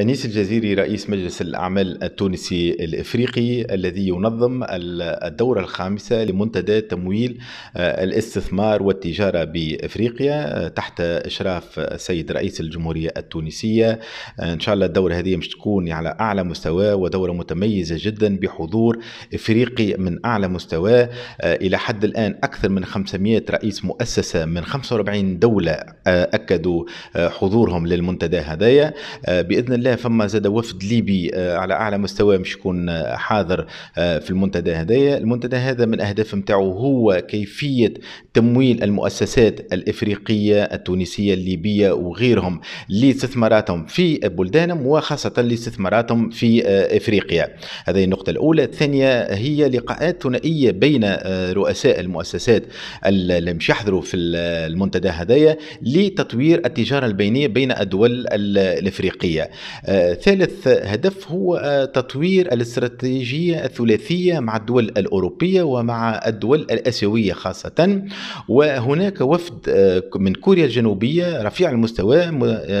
أنيس الجزيري رئيس مجلس الأعمال التونسي الإفريقي الذي ينظم الدورة الخامسة لمنتدى تمويل آه، الاستثمار والتجارة بإفريقيا آه، تحت إشراف السيد رئيس الجمهورية التونسية آه، إن شاء الله الدورة هذه مش تكون على أعلى مستوى ودورة متميزة جدا بحضور إفريقي من أعلى مستوى إلى حد الآن أكثر من 500 رئيس مؤسسة من 45 دولة أكدوا حضورهم للمنتدى هذايا بإذن الله فما زاد وفد ليبي آه، على اعلى مستوى مش يكون آه، حاضر آه، في المنتدى هذايا المنتدى هذا من اهداف نتاعو هو كيفيه تمويل المؤسسات الافريقيه التونسيه الليبيه وغيرهم لاستثماراتهم في بلدانهم وخاصه لاستثماراتهم في افريقيا هذه النقطه الاولى الثانيه هي لقاءات ثنائيه بين رؤساء المؤسسات اللي مش يحضروا في المنتدى هذايا لتطوير التجاره البينيه بين الدول الافريقيه آه، ثالث هدف هو آه، تطوير الاستراتيجية الثلاثية مع الدول الأوروبية ومع الدول الآسيوية خاصة وهناك وفد آه، من كوريا الجنوبية رفيع المستوى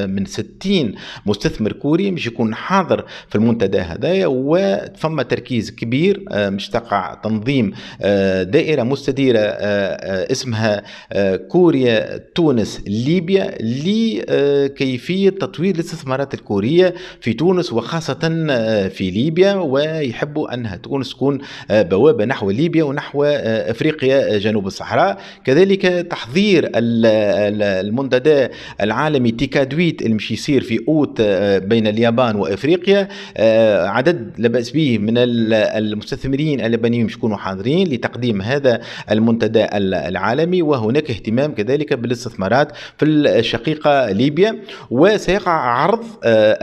من 60 مستثمر كوري مش يكون حاضر في المنتدى هذايا وثم تركيز كبير مش تقع تنظيم دائرة مستديرة اسمها كوريا تونس ليبيا لكيفية تطوير الاستثمارات الكورية السياسية في تونس وخاصة آه، في ليبيا ويحبوا أنها تونس تكون آه، بوابة نحو ليبيا ونحو آه، أفريقيا جنوب الصحراء كذلك تحضير المنتدى العالمي تيكادويت اللي مش يصير في أوت بين اليابان وأفريقيا عدد لا بأس به من المستثمرين اليابانيين مش يكونوا حاضرين لتقديم هذا المنتدى العالمي وهناك اهتمام كذلك بالاستثمارات في الشقيقة ليبيا وسيقع عرض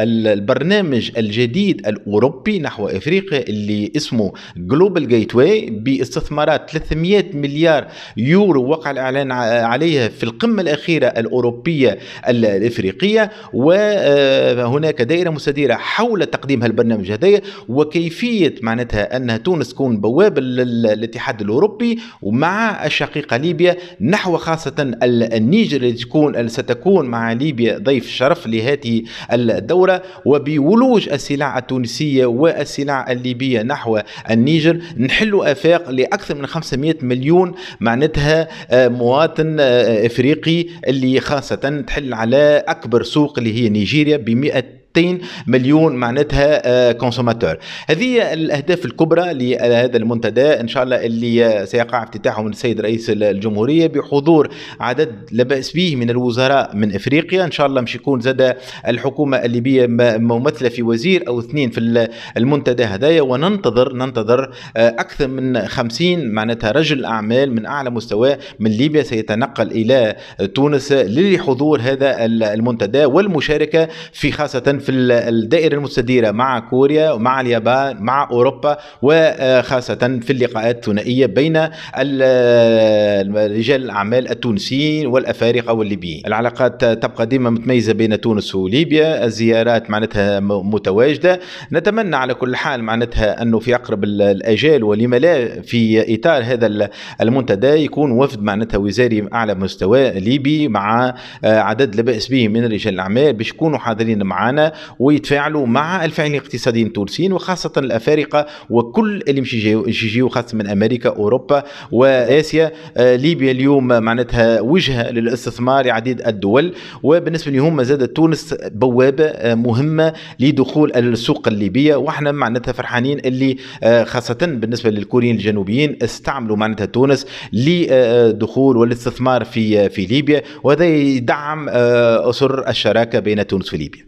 البرنامج الجديد الأوروبي نحو إفريقيا اللي اسمه جلوبال جيت واي باستثمارات 300 مليار يورو وقع الإعلان عليها في القمة الأخيرة الأوروبية الإفريقية وهناك آه، دائرة مستديرة حول تقديم هالبرنامج هذايا وكيفية معناتها أنها تونس تكون بوابة للاتحاد الأوروبي ومع الشقيقة ليبيا نحو خاصة النيجر اللي تكون ستكون مع ليبيا ضيف شرف لهذه الدورة وبولوج السلع التونسية والسلع الليبية نحو النيجر نحل آفاق لأكثر من 500 مليون معناتها آه، مواطن آه، إفريقي اللي خاصة تحل على أكبر سوق اللي هي نيجيريا بمئة 60 مليون معناتها كونسوماتور آه، هذه الاهداف الكبرى لهذا المنتدى ان شاء الله اللي سيقع افتتاحه من السيد رئيس الجمهوريه بحضور عدد لا باس به من الوزراء من افريقيا ان شاء الله مش يكون زاد الحكومه الليبيه ممثله في وزير او اثنين في المنتدى هذايا وننتظر ننتظر آه، اكثر من 50 معناتها رجل اعمال من اعلى مستوى من ليبيا سيتنقل الى تونس لحضور هذا المنتدى والمشاركه في خاصه في الدائرة المستديرة مع كوريا ومع اليابان مع أوروبا وخاصة في اللقاءات الثنائية بين رجال الأعمال التونسيين والأفارقة والليبيين العلاقات تبقى ديما متميزة بين تونس وليبيا الزيارات معناتها متواجدة نتمنى على كل حال معناتها أنه في أقرب الأجال ولما لا في إطار هذا المنتدى يكون وفد معناتها وزاري أعلى مستوى ليبي مع آه، عدد لا بأس به من رجال الأعمال باش يكونوا حاضرين معنا ويتفاعلوا مع الفاعلين الاقتصاديين التونسيين وخاصه الافارقه وكل اللي مش يجيو خاصه من امريكا اوروبا واسيا آه، ليبيا اليوم معناتها وجهه للاستثمار عديد الدول وبالنسبه لهم زاد تونس بوابه آه، مهمه لدخول السوق الليبيه واحنا معناتها فرحانين اللي آه، خاصه بالنسبه للكوريين الجنوبيين استعملوا معناتها تونس لدخول والاستثمار في في ليبيا وهذا يدعم اسر الشراكه بين تونس وليبيا